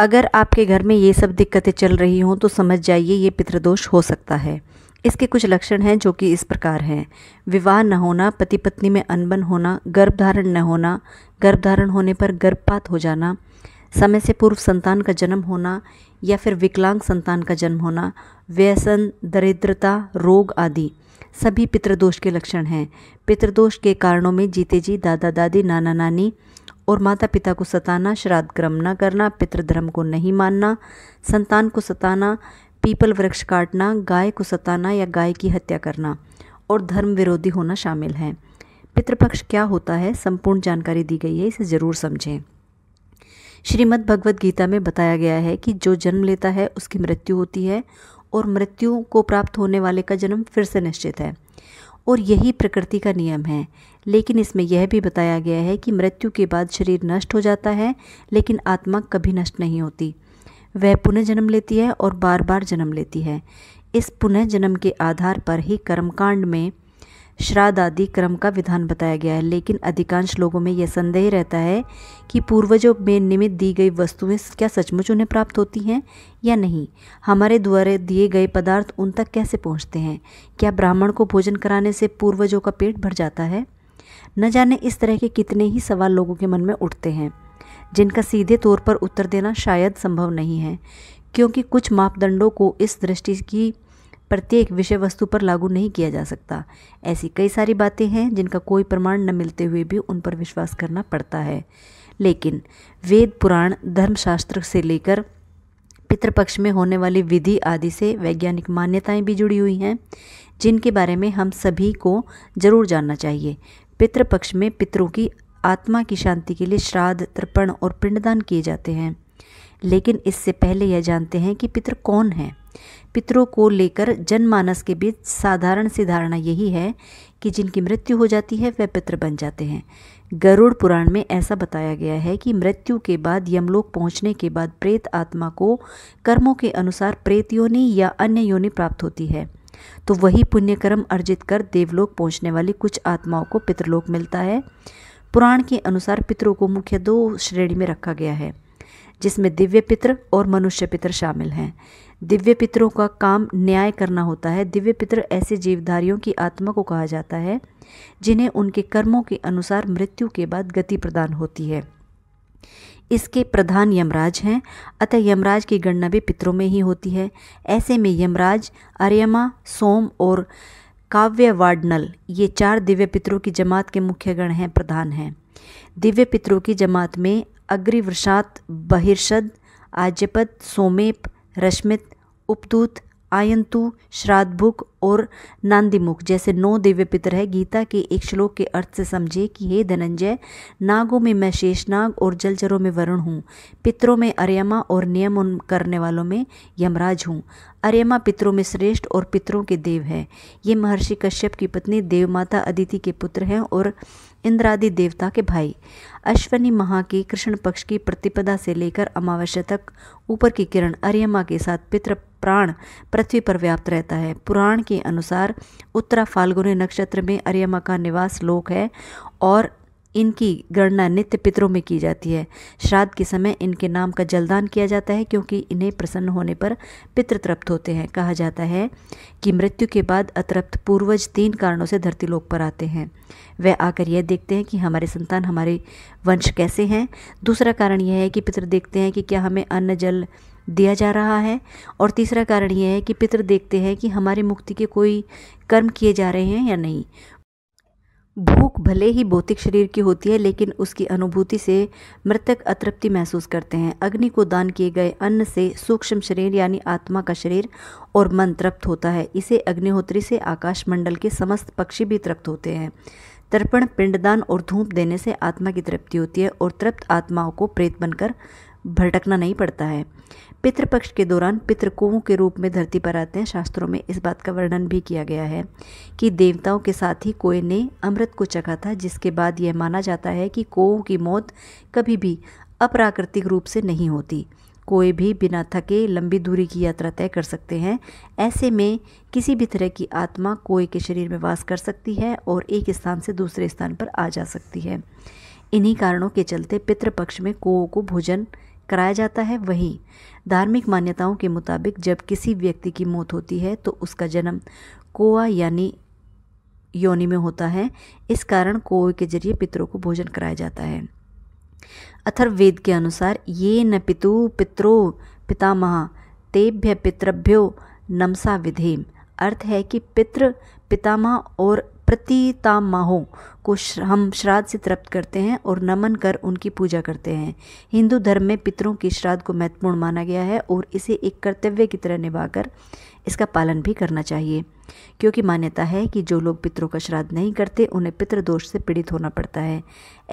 अगर आपके घर में ये सब दिक्कतें चल रही हों तो समझ जाइए ये पितृदोष हो सकता है इसके कुछ लक्षण हैं जो कि इस प्रकार हैं विवाह न होना पति पत्नी में अनबन होना गर्भधारण न होना गर्भधारण होने पर गर्भपात हो जाना समय से पूर्व संतान का जन्म होना या फिर विकलांग संतान का जन्म होना व्यसन दरिद्रता रोग आदि सभी पितृदोष के लक्षण हैं पितृदोष के कारणों में जीते जी दादा दादी नाना नानी और माता पिता को सताना श्राद्ध क्रम न करना पितृधर्म को नहीं मानना संतान को सताना पीपल वृक्ष काटना गाय को सताना या गाय की हत्या करना और धर्म विरोधी होना शामिल है पितृपक्ष क्या होता है संपूर्ण जानकारी दी गई है इसे ज़रूर समझें श्रीमद् भगवद गीता में बताया गया है कि जो जन्म लेता है उसकी मृत्यु होती है और मृत्यु को प्राप्त होने वाले का जन्म फिर से निश्चित है और यही प्रकृति का नियम है लेकिन इसमें यह भी बताया गया है कि मृत्यु के बाद शरीर नष्ट हो जाता है लेकिन आत्मा कभी नष्ट नहीं होती वह पुनः जन्म लेती है और बार बार जन्म लेती है इस पुनः जन्म के आधार पर ही कर्मकांड में श्राद्ध आदि क्रम का विधान बताया गया है लेकिन अधिकांश लोगों में यह संदेह रहता है कि पूर्वजों में निमित्त दी गई वस्तुएं क्या सचमुच उन्हें प्राप्त होती हैं या नहीं हमारे द्वारा दिए गए पदार्थ उन तक कैसे पहुंचते हैं क्या ब्राह्मण को भोजन कराने से पूर्वजों का पेट भर जाता है न जाने इस तरह के कितने ही सवाल लोगों के मन में उठते हैं जिनका सीधे तौर पर उत्तर देना शायद संभव नहीं है क्योंकि कुछ मापदंडों को इस दृष्टि की प्रत्येक विषय वस्तु पर लागू नहीं किया जा सकता ऐसी कई सारी बातें हैं जिनका कोई प्रमाण न मिलते हुए भी उन पर विश्वास करना पड़ता है लेकिन वेद पुराण धर्मशास्त्र से लेकर पितृपक्ष में होने वाली विधि आदि से वैज्ञानिक मान्यताएं भी जुड़ी हुई हैं जिनके बारे में हम सभी को जरूर जानना चाहिए पितृपक्ष में पितरों की आत्मा की शांति के लिए श्राद्ध तर्पण और पिंडदान किए जाते हैं लेकिन इससे पहले यह जानते हैं कि पितर कौन हैं पितरों को लेकर जनमानस के बीच साधारण सी धारणा यही है कि जिनकी मृत्यु हो जाती है वह पितर बन जाते हैं गरुड़ पुराण में ऐसा बताया गया है कि मृत्यु के बाद यमलोक पहुंचने के बाद प्रेत आत्मा को कर्मों के अनुसार प्रेत योनि या अन्य योनि प्राप्त होती है तो वही पुण्यकर्म अर्जित कर देवलोक पहुंचने वाली कुछ आत्माओं को पितृलोक मिलता है पुराण के अनुसार पितरों को मुख्य दो श्रेणी में रखा गया है जिसमें दिव्य पितृ और मनुष्य पित्र शामिल हैं दिव्य पितरों का काम न्याय करना होता है दिव्य पितर ऐसे जीवधारियों की आत्मा को कहा जाता है जिन्हें उनके कर्मों के अनुसार मृत्यु के बाद गति प्रदान होती है इसके प्रधान यमराज हैं अतः यमराज की गणना भी पितरों में ही होती है ऐसे में यमराज अर्यमा सोम और काव्य वार्डनल ये चार दिव्य पितरों की जमात के मुख्य गण हैं प्रधान हैं दिव्य पितरों की जमात में अग्रिवृषात बहिर्षद आज्यपद सोमेप रश्मित उपदूत आयंतु श्राद्धभुक और नांदीमुख जैसे नौ दिव्य पितर है गीता के एक श्लोक के अर्थ से समझे कि हे धनंजय नागों में मैं शेषनाग और जलचरों में वरुण हूँ पितरों में अर्यमा और नियम करने वालों में यमराज हूँ अर्यमा पितरों में श्रेष्ठ और पितरों के देव है ये महर्षि कश्यप की पत्नी देवमाता अदिति के पुत्र हैं और इंद्रादि देवता के भाई अश्वनी महा की कृष्ण पक्ष की प्रतिपदा से लेकर अमावस्या तक ऊपर की किरण अर्यमा के साथ पितृ प्राण पृथ्वी पर व्याप्त रहता है पुराण के अनुसार उत्तरा फाल्गुनी नक्षत्र में अर्यमा का निवास लोक है और इनकी गणना नित्य पितरों में की जाती है श्राद्ध के समय इनके नाम का जलदान किया जाता है क्योंकि इन्हें प्रसन्न होने पर पितृ तृप्त होते हैं कहा जाता है कि मृत्यु के बाद अतृप्त पूर्वज तीन कारणों से धरती लोक पर आते हैं वह आकर यह देखते हैं कि हमारे संतान हमारे वंश कैसे हैं दूसरा कारण यह है कि पितृ देखते हैं कि क्या हमें अन्न जल दिया जा रहा है और तीसरा कारण यह है कि पितृ देखते हैं कि हमारे मुक्ति के कोई कर्म किए जा रहे हैं या नहीं भूख भले ही भौतिक शरीर की होती है लेकिन उसकी अनुभूति से मृतक अतृप्ति महसूस करते हैं अग्नि को दान किए गए अन्न से सूक्ष्म शरीर यानी आत्मा का शरीर और मन तृप्त होता है इसे अग्निहोत्री से आकाशमंडल के समस्त पक्षी भी तृप्त होते हैं तर्पण पिंडदान और धूप देने से आत्मा की तृप्ति होती है और तृप्त आत्माओं को प्रेत बनकर भटकना नहीं पड़ता है पितृपक्ष के दौरान पितृकुओं के रूप में धरती पर आते हैं शास्त्रों में इस बात का वर्णन भी किया गया है कि देवताओं के साथ ही कोए ने अमृत को चखा था जिसके बाद यह माना जाता है कि कोओं की मौत कभी भी अप्राकृतिक रूप से नहीं होती कोई भी बिना थके लंबी दूरी की यात्रा तय कर सकते हैं ऐसे में किसी भी तरह की आत्मा कोए के शरीर में वास कर सकती है और एक स्थान से दूसरे स्थान पर आ जा सकती है इन्हीं कारणों के चलते पितृपक्ष में कोओ को भोजन कराया जाता है वहीं धार्मिक मान्यताओं के मुताबिक जब किसी व्यक्ति की मौत होती है तो उसका जन्म कोआ यानी योनि में होता है इस कारण कोए के जरिए पितरों को भोजन कराया जाता है अथर्वेद के अनुसार ये न पितु पित्रो पितामह तेभ्य पितृभ्यो नमसा विधेम अर्थ है कि पितृ पितामह और माहों को हम श्राद्ध से तृप्त करते हैं और नमन कर उनकी पूजा करते हैं हिंदू धर्म में पितरों की श्राद्ध को महत्वपूर्ण माना गया है और इसे एक कर्तव्य की तरह निभाकर इसका पालन भी करना चाहिए क्योंकि मान्यता है कि जो लोग पितरों का श्राद्ध नहीं करते उन्हें पितृदोष से पीड़ित होना पड़ता है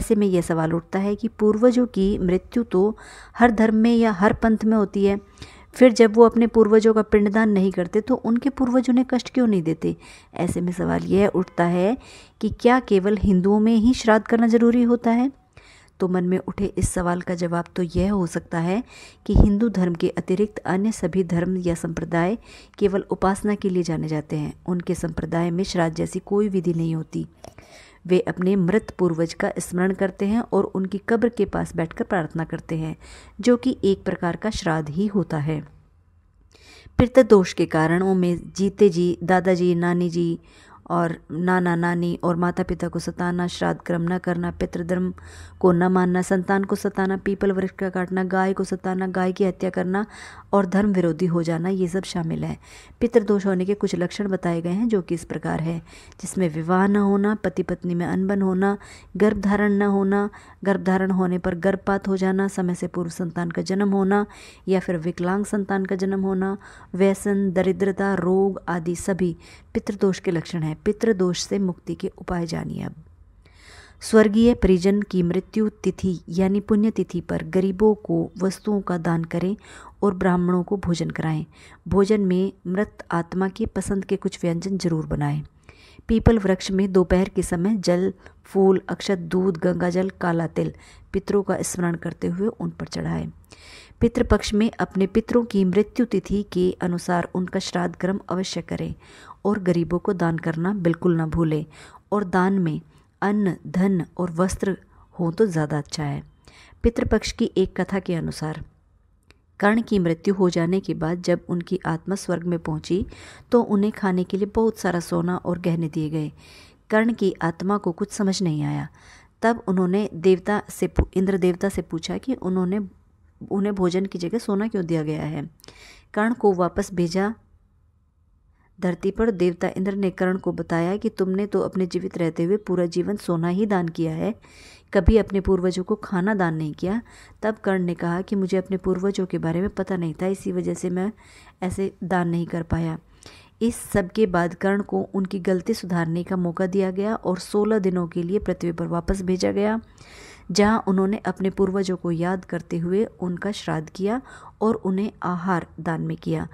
ऐसे में यह सवाल उठता है कि पूर्वजों की मृत्यु तो हर धर्म में या हर पंथ में होती है फिर जब वो अपने पूर्वजों का पिंडदान नहीं करते तो उनके पूर्वज उन्हें कष्ट क्यों नहीं देते ऐसे में सवाल यह उठता है कि क्या केवल हिंदुओं में ही श्राद्ध करना ज़रूरी होता है तो मन में उठे इस सवाल का जवाब तो यह हो सकता है कि हिंदू धर्म के अतिरिक्त अन्य सभी धर्म या संप्रदाय केवल उपासना के लिए जाने जाते हैं उनके संप्रदाय में श्राद्ध जैसी कोई विधि नहीं होती वे अपने मृत पूर्वज का स्मरण करते हैं और उनकी कब्र के पास बैठकर प्रार्थना करते हैं जो कि एक प्रकार का श्राद्ध ही होता है पितृदोष तो के कारणों में जीते जी दादाजी नानी जी और नाना नानी और माता पिता को सताना श्राद्ध कर्म न करना पितृधर्म को न मानना संतान को सताना पीपल वृक्ष का काटना गाय को सताना गाय की हत्या करना और धर्म विरोधी हो जाना ये सब शामिल है पितृदोष होने के कुछ लक्षण बताए गए हैं जो कि इस प्रकार है जिसमें विवाह न होना पति पत्नी में अनबन होना गर्भधारण न होना गर्भधारण होने पर गर्भपात हो जाना समय से पूर्व संतान का जन्म होना या फिर विकलांग संतान का जन्म होना व्यसन दरिद्रता रोग आदि सभी पितृदोष के लक्षण हैं पितृदोष से मुक्ति के उपाय जानिए अब स्वर्गीय परिजन की मृत्यु तिथि यानी पुण्य तिथि पर गरीबों को वस्तुओं का दान करें और ब्राह्मणों को भोजन कराएं भोजन में मृत आत्मा की पसंद के कुछ व्यंजन जरूर बनाएं पीपल वृक्ष में दोपहर के समय जल फूल अक्षत दूध गंगाजल काला तिल पितरों का स्मरण करते हुए उन पर चढ़ाएं पितृपक्ष में अपने पितरों की मृत्यु तिथि के अनुसार उनका श्राद्ध कर्म अवश्य करें और गरीबों को दान करना बिल्कुल ना भूलें और दान में अन्न धन और वस्त्र हों तो ज़्यादा अच्छा है पितृपक्ष की एक कथा के अनुसार कर्ण की मृत्यु हो जाने के बाद जब उनकी आत्मा स्वर्ग में पहुंची तो उन्हें खाने के लिए बहुत सारा सोना और गहने दिए गए कर्ण की आत्मा को कुछ समझ नहीं आया तब उन्होंने देवता से इंद्र देवता से पूछा कि उन्होंने उन्हें भोजन की जगह सोना क्यों दिया गया है कर्ण को वापस भेजा धरती पर देवता इंद्र ने कर्ण को बताया कि तुमने तो अपने जीवित रहते हुए पूरा जीवन सोना ही दान किया है कभी अपने पूर्वजों को खाना दान नहीं किया तब कर्ण ने कहा कि मुझे अपने पूर्वजों के बारे में पता नहीं था इसी वजह से मैं ऐसे दान नहीं कर पाया इस सब के बाद कर्ण को उनकी गलती सुधारने का मौका दिया गया और सोलह दिनों के लिए पृथ्वी पर वापस भेजा गया जहाँ उन्होंने अपने पूर्वजों को याद करते हुए उनका श्राद्ध किया और उन्हें आहार दान में किया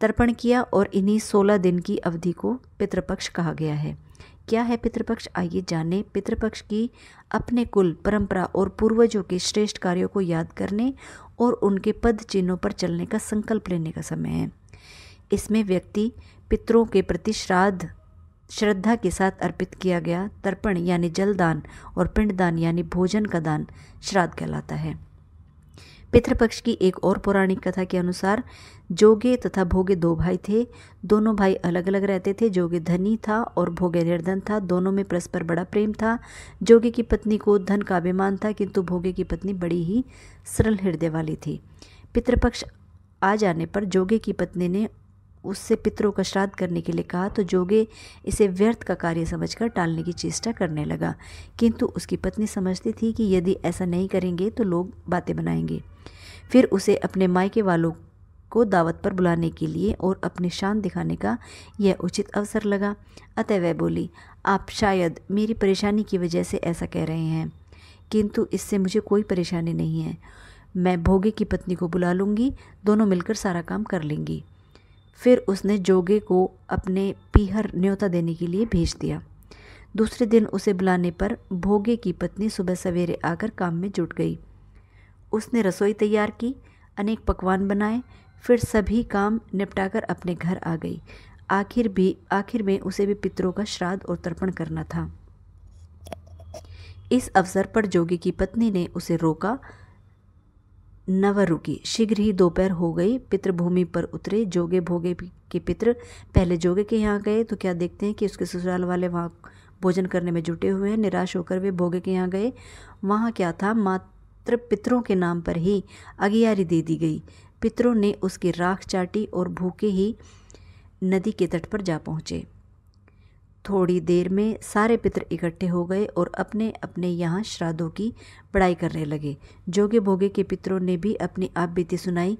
तर्पण किया और इन्हीं सोलह दिन की अवधि को पितृपक्ष कहा गया है क्या है पितृपक्ष आइए जाने पितृपक्ष की अपने कुल परंपरा और पूर्वजों के श्रेष्ठ कार्यों को याद करने और उनके पद चिन्हों पर चलने का संकल्प लेने का समय है इसमें व्यक्ति पितरों के प्रति श्राद्ध श्रद्धा के साथ अर्पित किया गया तर्पण यानी जलदान और पिंडदान यानी भोजन का दान श्राद्ध कहलाता है पितृपक्ष की एक और पौराणिक कथा के अनुसार जोगे तथा भोगे दो भाई थे दोनों भाई अलग अलग रहते थे जोगे धनी था और भोगे निर्धन था दोनों में परस्पर बड़ा प्रेम था जोगे की पत्नी को धन का अभिमान था किंतु भोगे की पत्नी बड़ी ही सरल हृदय वाली थी पितृपक्ष आ जाने पर जोगे की पत्नी ने उससे पितरों का श्राद्ध करने के लिए कहा तो जोगे इसे व्यर्थ का कार्य समझकर टालने की चेष्टा करने लगा किंतु उसकी पत्नी समझती थी कि यदि ऐसा नहीं करेंगे तो लोग बातें बनाएंगे फिर उसे अपने मायके वालों को दावत पर बुलाने के लिए और अपनी शान दिखाने का यह उचित अवसर लगा अतः वह बोली आप शायद मेरी परेशानी की वजह से ऐसा कह रहे हैं किंतु इससे मुझे कोई परेशानी नहीं है मैं भोगे की पत्नी को बुला लूँगी दोनों मिलकर सारा काम कर लेंगी फिर उसने जोगे को अपने पीहर न्योता देने के लिए भेज दिया दूसरे दिन उसे बुलाने पर भोगे की पत्नी सुबह सवेरे आकर काम में जुट गई उसने रसोई तैयार की अनेक पकवान बनाए फिर सभी काम निपटाकर अपने घर आ गई आखिर भी आखिर में उसे भी पितरों का श्राद्ध और तर्पण करना था इस अवसर पर जोगी की पत्नी ने उसे रोका नवर रुकी शीघ्र ही दोपहर हो गई पितृभूमि पर उतरे जोगे भोगे के पितृ पहले जोगे के यहाँ गए तो क्या देखते हैं कि उसके ससुराल वाले वहाँ भोजन करने में जुटे हुए हैं निराश होकर वे भोगे के यहाँ गए वहाँ क्या था मात्र पितरों के नाम पर ही अगियारी दे दी गई पितरों ने उसकी राख चाटी और भूखे ही नदी के तट पर जा पहुँचे थोड़ी देर में सारे पितर इकट्ठे हो गए और अपने अपने यहाँ श्राद्धों की पढ़ाई करने लगे जोगे भोगे के पितरों ने भी अपनी आप बीती सुनाई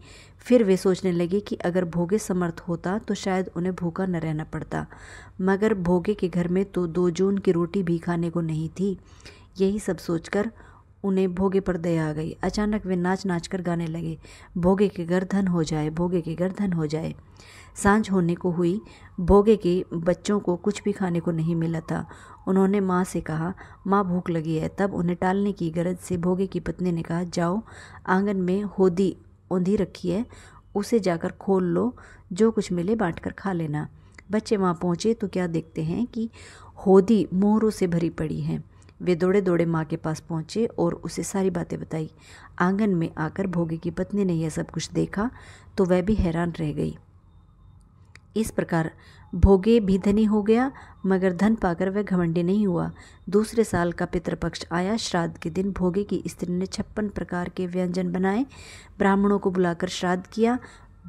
फिर वे सोचने लगे कि अगर भोगे समर्थ होता तो शायद उन्हें भूखा न रहना पड़ता मगर भोगे के घर में तो दो जून की रोटी भी खाने को नहीं थी यही सब सोचकर उन्हें भोगे पर दया आ गई अचानक वे नाच नाच कर गाने लगे भोगे के गर्दन हो जाए भोगे के गर्दन हो जाए सांझ होने को हुई भोगे के बच्चों को कुछ भी खाने को नहीं मिला था उन्होंने माँ से कहा माँ भूख लगी है तब उन्हें टालने की गरज से भोगे की पत्नी ने कहा जाओ आंगन में होदी ओंधी रखी है उसे जाकर खोल लो जो कुछ मिले बाँट कर खा लेना बच्चे वहाँ पहुँचे तो क्या देखते हैं कि होदी मोहरों से भरी पड़ी है वे दौड़े दौड़े माँ के पास पहुँचे और उसे सारी बातें बताई आंगन में आकर भोगी की पत्नी ने यह सब कुछ देखा तो वह भी हैरान रह गई इस प्रकार भोगे भी धनी हो गया मगर धन पाकर वह घमंडी नहीं हुआ दूसरे साल का पितृपक्ष आया श्राद्ध के दिन भोगे की स्त्री ने छप्पन प्रकार के व्यंजन बनाए ब्राह्मणों को बुलाकर श्राद्ध किया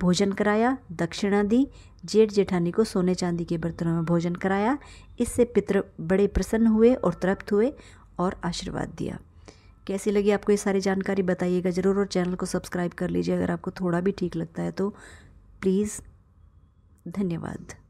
भोजन कराया दक्षिणा दी जेठ जेठानी को सोने चांदी के बर्तनों में भोजन कराया इससे पितर बड़े प्रसन्न हुए और तृप्त हुए और आशीर्वाद दिया कैसी लगी आपको ये सारी जानकारी बताइएगा ज़रूर और चैनल को सब्सक्राइब कर लीजिए अगर आपको थोड़ा भी ठीक लगता है तो प्लीज़ धन्यवाद